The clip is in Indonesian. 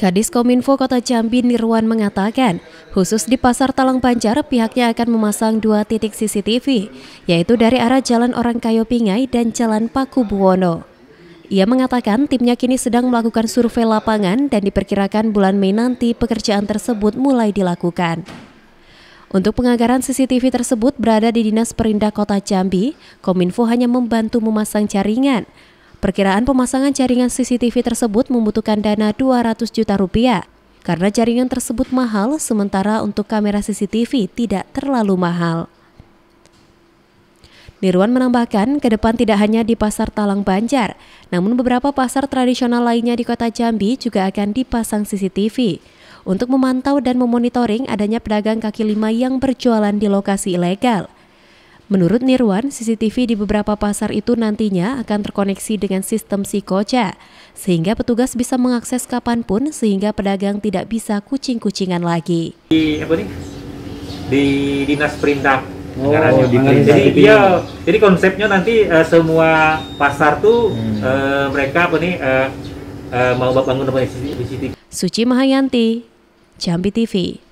Kadis Kominfo Kota Jambi Nirwan mengatakan, khusus di Pasar Talang Banjar pihaknya akan memasang dua titik CCTV, yaitu dari arah Jalan Orang Kayo Pingai dan Jalan Paku Buwono. Ia mengatakan timnya kini sedang melakukan survei lapangan dan diperkirakan bulan Mei nanti pekerjaan tersebut mulai dilakukan. Untuk penganggaran CCTV tersebut berada di Dinas Perindak Kota Jambi, Kominfo hanya membantu memasang jaringan, Perkiraan pemasangan jaringan CCTV tersebut membutuhkan dana 200 juta rupiah. Karena jaringan tersebut mahal, sementara untuk kamera CCTV tidak terlalu mahal. Nirwan menambahkan, ke depan tidak hanya di pasar Talang Banjar, namun beberapa pasar tradisional lainnya di kota Jambi juga akan dipasang CCTV untuk memantau dan memonitoring adanya pedagang kaki lima yang berjualan di lokasi ilegal. Menurut Nirwan, CCTV di beberapa pasar itu nantinya akan terkoneksi dengan sistem Sikoca, sehingga petugas bisa mengakses kapanpun sehingga pedagang tidak bisa kucing-kucingan lagi. Di apa nih? Di dinas perintah Oh, jadi dia iya, jadi konsepnya nanti uh, semua pasar tuh hmm. uh, mereka apa nih uh, uh, mau bangun apa CCTV. Suci Mahayanti, Jambi TV.